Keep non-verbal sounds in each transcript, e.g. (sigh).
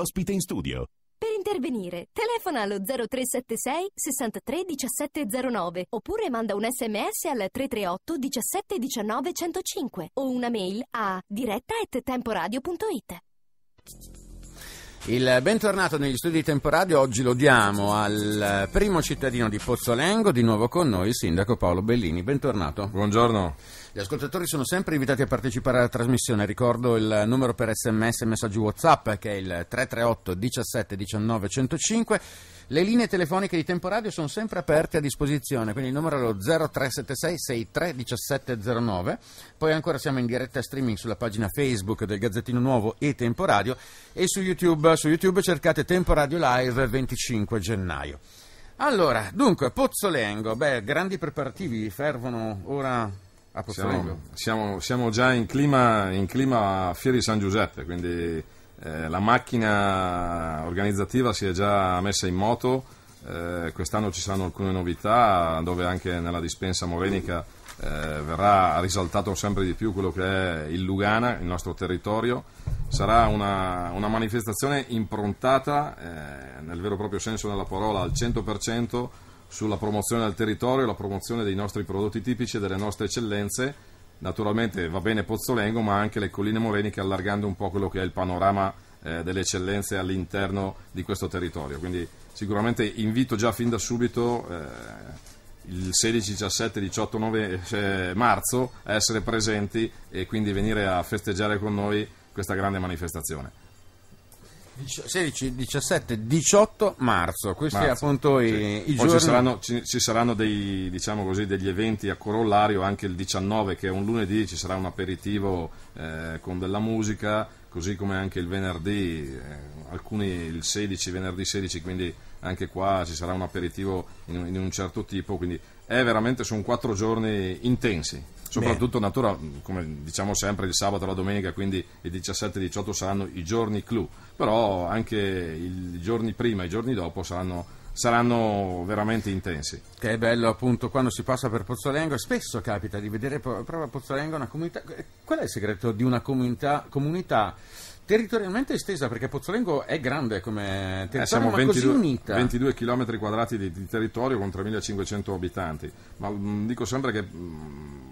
ospite in studio. Per intervenire, telefona allo 0376 63 1709 oppure manda un sms al 338 17 19 105 o una mail a diretta at temporadio.it. Il bentornato negli studi di Temporadio, oggi lo diamo al primo cittadino di Pozzolengo, di nuovo con noi il sindaco Paolo Bellini. Bentornato. Buongiorno. Gli ascoltatori sono sempre invitati a partecipare alla trasmissione, ricordo il numero per sms e messaggi WhatsApp che è il 338 17 19 105 le linee telefoniche di Temporadio sono sempre aperte a disposizione, quindi il numero è lo 0376 63 1709. Poi ancora siamo in diretta streaming sulla pagina Facebook del Gazzettino Nuovo e Temporadio e su YouTube, su YouTube cercate Temporadio Live 25 gennaio. Allora, dunque, Pozzolengo, beh, grandi preparativi fervono ora a Pozzolengo. Siamo, siamo, siamo già in clima, in clima Fieri San Giuseppe, quindi eh, la macchina organizzativa si è già messa in moto, eh, quest'anno ci saranno alcune novità dove anche nella dispensa morenica eh, verrà risaltato sempre di più quello che è il Lugana, il nostro territorio. Sarà una, una manifestazione improntata, eh, nel vero e proprio senso della parola, al 100% sulla promozione del territorio, la promozione dei nostri prodotti tipici e delle nostre eccellenze naturalmente va bene Pozzolengo, ma anche le colline moreniche allargando un po' quello che è il panorama eh, delle eccellenze all'interno di questo territorio. Quindi sicuramente invito già fin da subito eh, il 16, 17, 18 9, marzo a essere presenti e quindi venire a festeggiare con noi questa grande manifestazione. 16, 17, 18 marzo, questi marzo. appunto sì. i, i giorni. Ci saranno, ci, ci saranno dei, diciamo così, degli eventi a corollario, anche il 19 che è un lunedì ci sarà un aperitivo eh, con della musica, così come anche il venerdì, eh, alcuni il 16, venerdì 16, quindi anche qua ci sarà un aperitivo in, in un certo tipo, quindi è veramente, sono quattro giorni intensi soprattutto natura, come diciamo sempre il sabato e la domenica, quindi il 17 e il 18 saranno i giorni clou, però anche i giorni prima e i giorni dopo saranno saranno veramente intensi. Che è bello appunto quando si passa per Pozzolengo, spesso capita di vedere proprio a Pozzolengo una comunità, qual è il segreto di una comunità, comunità territorialmente estesa perché Pozzolengo è grande come territorio eh, siamo ma 22, così unita 22 km quadrati di, di, territorio con 3500 abitanti ma mh, dico sempre che mh,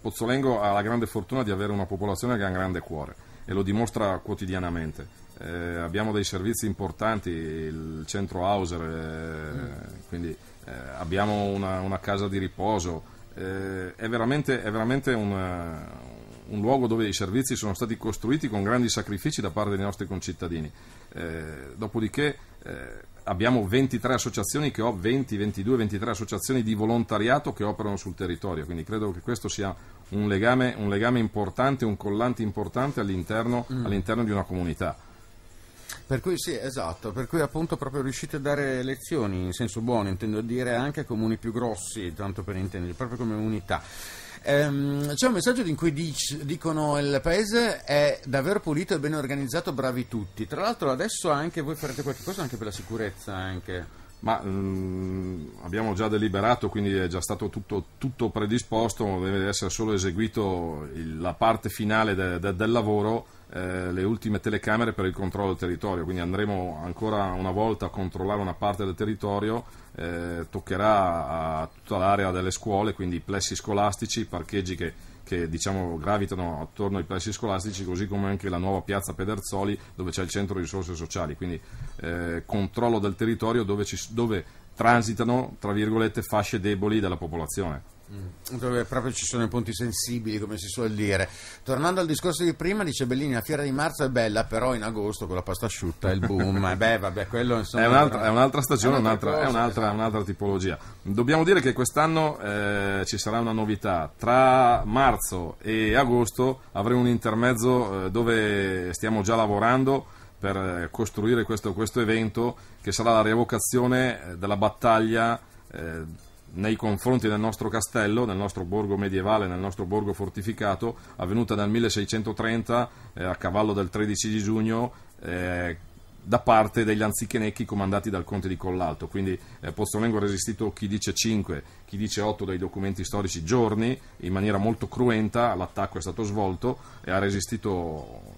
Pozzolengo ha la grande fortuna di avere una popolazione che ha un grande cuore e lo dimostra quotidianamente. Eh, abbiamo dei servizi importanti, il centro Hauser, eh, mm. quindi eh, abbiamo una, una, casa di riposo, eh, è veramente, è veramente un, un, luogo dove i servizi sono stati costruiti con grandi sacrifici da parte dei nostri concittadini. Eh, dopodiché eh, abbiamo 23 associazioni che ho 20, 22, 23 associazioni di volontariato che operano sul territorio, quindi credo che questo sia un legame, un legame importante, un collante importante all'interno, mm. all'interno di una comunità. Per cui sì, esatto, per cui appunto proprio riuscite a dare lezioni in senso buono, intendo dire anche a comuni più grossi, tanto per intendere, proprio come unità. Ehm, c'è un messaggio in cui dic- dicono il paese è davvero pulito e ben organizzato, bravi tutti. Tra l'altro adesso anche voi farete qualche cosa anche per la sicurezza anche. Ma mh, mm, abbiamo già deliberato, quindi è già stato tutto, tutto predisposto, deve essere solo eseguito il, la parte finale de, de, del lavoro eh, le ultime telecamere per il controllo del territorio, quindi andremo ancora una volta a controllare una parte del territorio, eh, toccherà a tutta l'area delle scuole, quindi i plessi scolastici, i parcheggi che, che diciamo, gravitano attorno ai plessi scolastici, così come anche la nuova piazza Pederzoli dove c'è il centro di risorse sociali, quindi eh, controllo del territorio dove, ci, dove transitano, tra virgolette, fasce deboli della popolazione. Dove mm. proprio ci sono i punti sensibili, come si suol dire. Tornando al discorso di prima, dice Bellini: la fiera di marzo è bella, però in agosto con la pasta asciutta è il boom. (laughs) Eh, beh, vabbè, quello insomma, è, un'altra, è un'altra stagione, è un'altra, è un'altra, esatto. un'altra, tipologia. Dobbiamo dire che quest'anno eh, ci sarà una novità. Tra marzo e agosto avremo un intermezzo eh, dove stiamo già lavorando per eh, costruire questo, questo evento che sarà la rievocazione eh, della battaglia. Eh, nei confronti del nostro castello, del nostro borgo medievale, nel nostro borgo fortificato, avvenuta nel 1630 eh, a cavallo del 13 di giugno. Eh, da parte degli anzichenecchi comandati dal conte di Collalto, quindi eh, Pozzolengo ha resistito chi dice 5, chi dice 8 dai documenti storici giorni, in maniera molto cruenta, l'attacco è stato svolto e ha resistito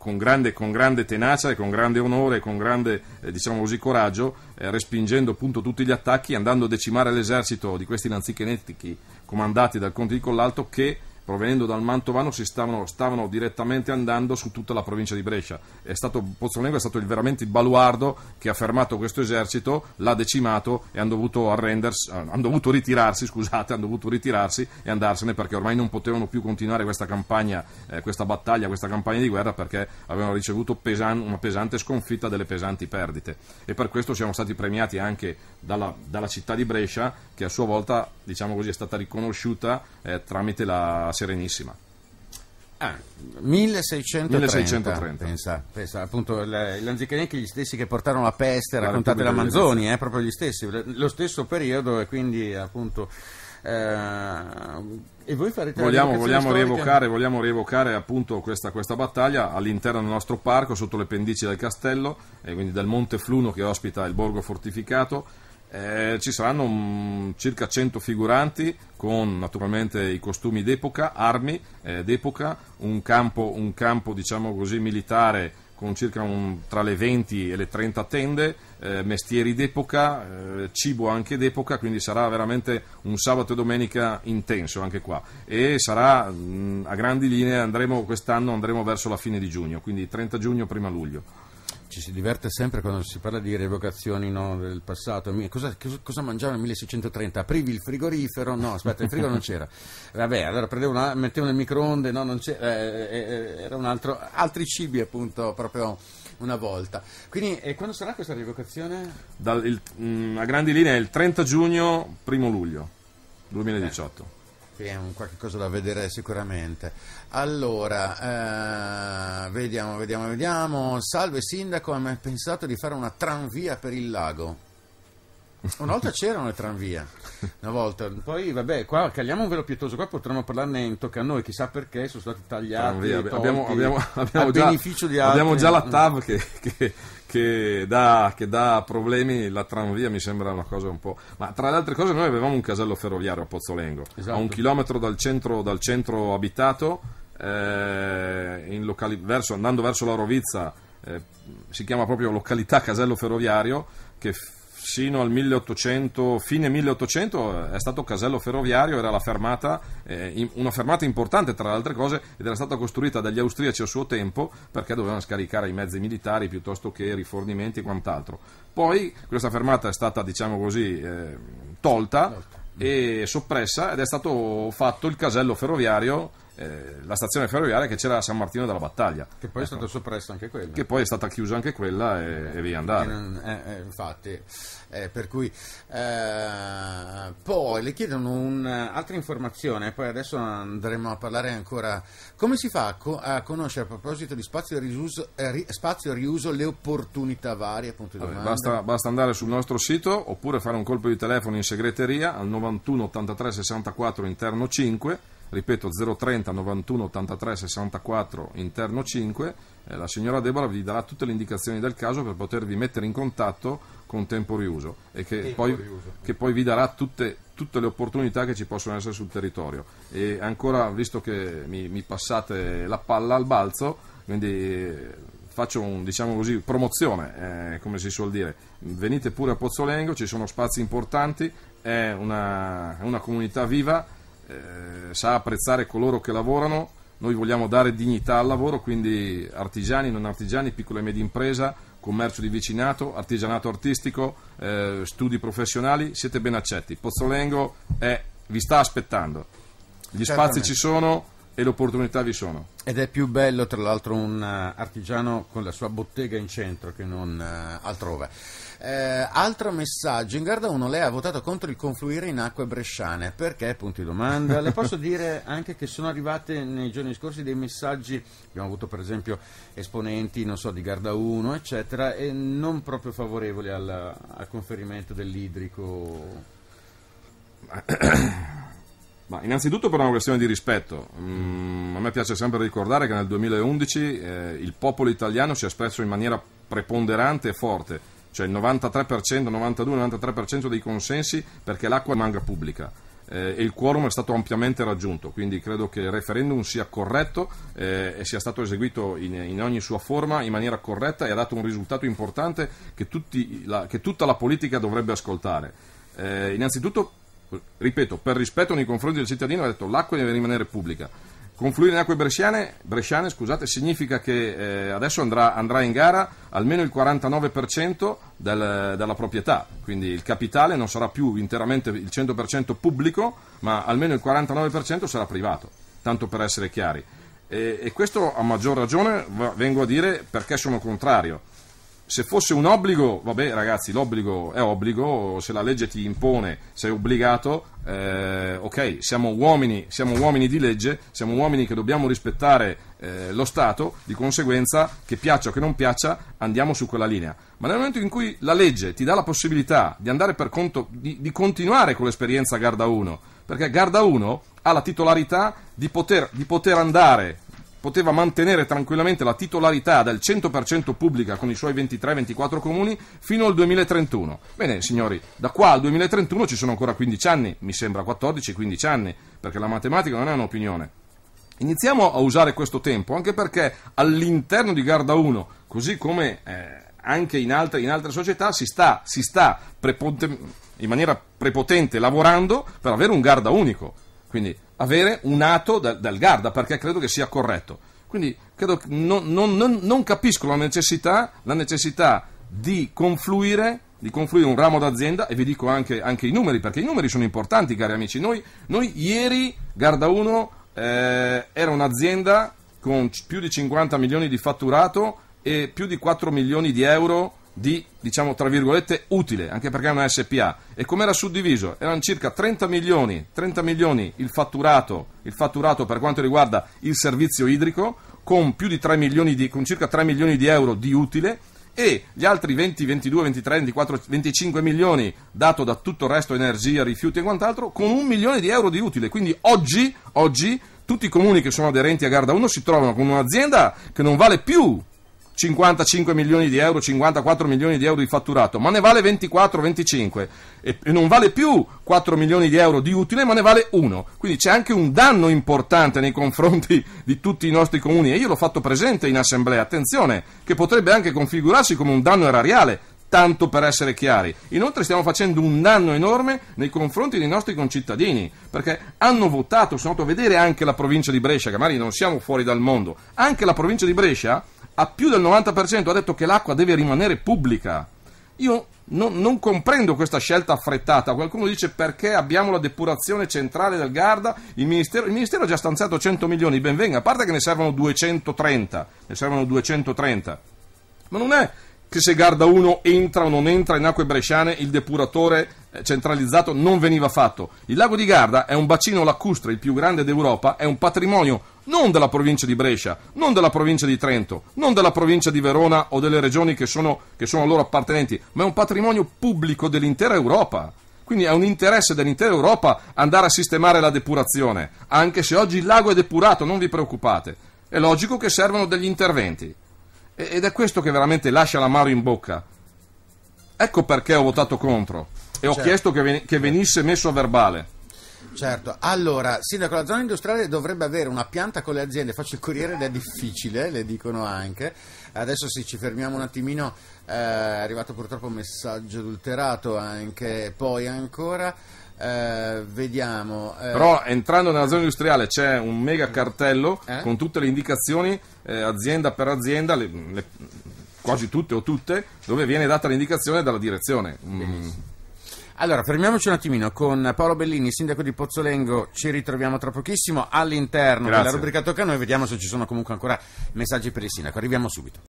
con grande, con grande, tenacia e con grande onore e con grande eh, diciamo così, coraggio, eh, respingendo appunto tutti gli attacchi, andando a decimare l'esercito di questi nanzichenetichi comandati dal conte di Collalto che provenendo dal Mantovano stavano, stavano, direttamente andando su tutta la provincia di Brescia. È stato, Pozzolenghi è stato il, veramente il baluardo che ha fermato questo esercito, l'ha decimato e hanno dovuto, eh, hanno dovuto ritirarsi, scusate, hanno dovuto ritirarsi e andarsene perché ormai non potevano più continuare questa campagna, eh, questa battaglia, questa campagna di guerra perché avevano ricevuto pesan, una pesante sconfitta, delle pesanti perdite. E per questo siamo stati premiati anche dalla, dalla città di Brescia che a sua volta diciamo così, è stata riconosciuta eh, tramite la Serenissima. Ah, 1630, 1630. Pensa, pensa, appunto le, l'anzicanechi gli stessi che portarono la peste raccontate da Manzoni, eh, proprio gli stessi, lo stesso periodo e quindi appunto eh, e voi farete vogliamo, vogliamo rievocare, vogliamo rievocare appunto questa, questa, battaglia all'interno del nostro parco, sotto le pendici del castello e quindi del Monte Fluno che ospita il borgo fortificato eh, ci saranno um, circa 100 figuranti con naturalmente i costumi d'epoca, armi eh, d'epoca, un campo, un campo diciamo così, militare con circa un, tra le 20 e le 30 tende, eh, mestieri d'epoca, eh, cibo anche d'epoca, quindi sarà veramente un sabato e domenica intenso anche qua e sarà mh, mm, a grandi linee andremo quest'anno andremo verso la fine di giugno, quindi 30 giugno, prima luglio ci si diverte sempre quando si parla di rievocazioni no, del passato. Cosa, cosa mangiavo nel 1630? Aprivi il frigorifero? No, aspetta, il frigo non c'era. Vabbè, allora prendevo una, mettevo nel microonde, no, non c'era. Eh, eh, eh, era un altro, altri cibi appunto, proprio una volta. Quindi, eh, quando sarà questa rievocazione? Dal, il, mh, mm, a grandi linee il 30 giugno, primo luglio 2018. Eh che è un qualche cosa da vedere sicuramente. Allora, eh, vediamo, vediamo, vediamo. Salve sindaco, ha mai pensato di fare una tranvia per il lago? Una volta c'era le tranvie, una volta, poi vabbè, qua caliamo un velo pietoso, qua potremmo parlarne in tocca a noi, chissà perché sono stati tagliati. Tranvie, tolti, abbiamo, abbiamo, abbiamo, già, abbiamo, già, la TAV che, che, che, dà, che, dà, problemi, la tranvia mi sembra una cosa un po'. Ma tra le altre cose, noi avevamo un casello ferroviario a Pozzolengo, esatto. a un chilometro dal centro, dal centro abitato, eh, locali, verso, andando verso la Rovizza, eh, si chiama proprio località Casello Ferroviario che sino al 1800, fine 1800 eh, è stato casello ferroviario, era la fermata, eh, una fermata importante tra le altre cose ed era stata costruita dagli austriaci a suo tempo perché dovevano scaricare i mezzi militari piuttosto che rifornimenti e quant'altro. Poi questa fermata è stata, diciamo così, eh, tolta e soppressa ed è stato fatto il casello ferroviario eh, la stazione ferroviaria che c'era a San Martino della Battaglia. Che poi ecco. è stata soppressa anche quella. Che poi è stata chiusa anche quella e, eh, e via andare. Eh, eh, infatti, eh, per cui... poi le chiedono un'altra informazione, poi adesso andremo a parlare ancora. Come si fa a, co- a conoscere a proposito di spazio riuso, ri- spazio riuso le opportunità varie? Vabbè, basta, basta andare sul nostro sito oppure fare un colpo di telefono in segreteria al 91 83 64 interno 5 ripeto 030 91 83 64 interno 5, eh, la signora Deborah vi darà tutte le indicazioni del caso per potervi mettere in contatto con Tempo Riuso e che, tempo poi, riuso. che poi, vi darà tutte, tutte, le opportunità che ci possono essere sul territorio. E ancora, visto che mi, mi passate la palla al balzo, quindi eh, faccio un, diciamo così, promozione, eh, come si suol dire. Venite pure a Pozzolengo, ci sono spazi importanti, è una, una comunità viva eh, sa apprezzare coloro che lavorano, noi vogliamo dare dignità al lavoro, quindi artigiani, non artigiani, piccola e media impresa, commercio di vicinato, artigianato artistico, eh, studi professionali, siete ben accetti. Pozzolengo è, vi sta aspettando. Gli spazi ci sono, e le opportunità vi sono. Ed è più bello, tra l'altro, un eh, artigiano con la sua bottega in centro che non eh, altrove. Eh, altro messaggio, in Garda 1 lei ha votato contro il confluire in acque bresciane, perché? Punti domanda. Le posso (laughs) dire anche che sono arrivate nei giorni scorsi dei messaggi, abbiamo avuto per esempio esponenti, non so, di Garda 1, eccetera, e non proprio favorevoli al, al conferimento dell'idrico. (clears throat) Ma innanzitutto per una questione di rispetto. Mm, a me piace sempre ricordare che nel 2011 eh, il popolo italiano si è espresso in maniera preponderante e forte, cioè il 93%, 92-93% dei consensi perché l'acqua rimanga pubblica. Eh, e il quorum è stato ampiamente raggiunto, quindi credo che il referendum sia corretto eh, e sia stato eseguito in, in, ogni sua forma in maniera corretta e ha dato un risultato importante che, tutti, la, che tutta la politica dovrebbe ascoltare. Eh, innanzitutto ripeto, per rispetto nei confronti del cittadino, ha detto l'acqua deve rimanere pubblica. Confluire in acque bresciane, bresciane scusate, significa che eh, adesso andrà, andrà, in gara almeno il 49% del, della proprietà, quindi il capitale non sarà più interamente il 100% pubblico, ma almeno il 49% sarà privato, tanto per essere chiari. E, e questo a maggior ragione vengo a dire perché sono contrario se fosse un obbligo, vabbè ragazzi, l'obbligo è obbligo, se la legge ti impone, sei obbligato, eh, ok, siamo uomini, siamo uomini di legge, siamo uomini che dobbiamo rispettare eh, lo Stato, di conseguenza, che piaccia o che non piaccia, andiamo su quella linea. Ma nel momento in cui la legge ti dà la possibilità di andare per conto, di, di continuare con l'esperienza Garda 1, perché Garda 1 ha la titolarità di poter, di poter andare poteva mantenere tranquillamente la titolarità del 100% pubblica con i suoi 23-24 comuni fino al 2031. Bene, signori, da qua al 2031 ci sono ancora 15 anni, mi sembra 14-15 anni, perché la matematica non è un'opinione. Iniziamo a usare questo tempo, anche perché all'interno di Garda 1, così come eh, anche in altre, in altre, società, si sta, si sta preponte, in maniera prepotente lavorando per avere un Garda unico. Quindi avere un ato da, dal Garda, perché credo che sia corretto. Quindi non, non, non, non, capisco la necessità, la necessità di, confluire, di confluire un ramo d'azienda e vi dico anche, anche, i numeri, perché i numeri sono importanti, cari amici. Noi, noi ieri Garda 1 eh, era un'azienda con più di 50 milioni di fatturato e più di 4 milioni di euro di, diciamo tra virgolette, utile, anche perché è una SPA. E come era suddiviso? Erano circa 30 milioni, 30 milioni il, fatturato, il fatturato per quanto riguarda il servizio idrico, con, di, con circa 3 milioni di euro di utile e gli altri 20, 22, 23, 24, 25 milioni dato da tutto il resto, energia, rifiuti e quant'altro, con un milione di euro di utile. Quindi oggi, oggi tutti i comuni che sono aderenti a Garda 1 si trovano con un'azienda che non vale più 55 milioni di euro, 54 milioni di euro di fatturato, ma ne vale 24-25 e, e non vale più 4 milioni di euro di utile, ma ne vale 1. Quindi c'è anche un danno importante nei confronti (laughs) di tutti i nostri comuni e io l'ho fatto presente in assemblea, attenzione, che potrebbe anche configurarsi come un danno erariale tanto per essere chiari. Inoltre stiamo facendo un danno enorme nei confronti dei nostri concittadini, perché hanno votato, sono andato a vedere anche la provincia di Brescia, che magari non siamo fuori dal mondo, anche la provincia di Brescia a più del 90% ha detto che l'acqua deve rimanere pubblica. Io non, non, comprendo questa scelta affrettata. Qualcuno dice perché abbiamo la depurazione centrale del Garda, il ministero, il ministero ha già stanziato 100 milioni, benvenga, a parte che ne servono 230, ne servono 230. Ma non è che se Garda 1 entra o non entra in acque bresciane il depuratore eh, centralizzato non veniva fatto. Il lago di Garda è un bacino lacustre, il più grande d'Europa, è un patrimonio non della provincia di Brescia, non della provincia di Trento, non della provincia di Verona o delle regioni che sono, che sono loro appartenenti, ma è un patrimonio pubblico dell'intera Europa. Quindi è un interesse dell'intera Europa andare a sistemare la depurazione, anche se oggi il lago è depurato, non vi preoccupate. È logico che servano degli interventi. Ed è questo che veramente lascia la mano in bocca. Ecco perché ho votato contro e ho certo. chiesto che, ven- che venisse messo a verbale. Certo, allora, Sindaco, la zona industriale dovrebbe avere una pianta con le aziende, faccio il corriere ed è difficile, le dicono anche. Adesso sì, ci fermiamo un attimino, eh, è arrivato purtroppo un messaggio adulterato anche, poi ancora... Eh, vediamo. Eh. Però entrando nella zona industriale c'è un mega eh? cartello eh? con tutte le indicazioni, eh, azienda per azienda, le, le, quasi tutte o tutte, dove viene data l'indicazione dalla direzione. Mm. Allora, fermiamoci un attimino con Paolo Bellini, sindaco di Pozzolengo. Ci ritroviamo tra pochissimo all'interno Grazie. della rubrica Tocca a noi. Vediamo se ci sono comunque ancora messaggi per il sindaco. Arriviamo subito.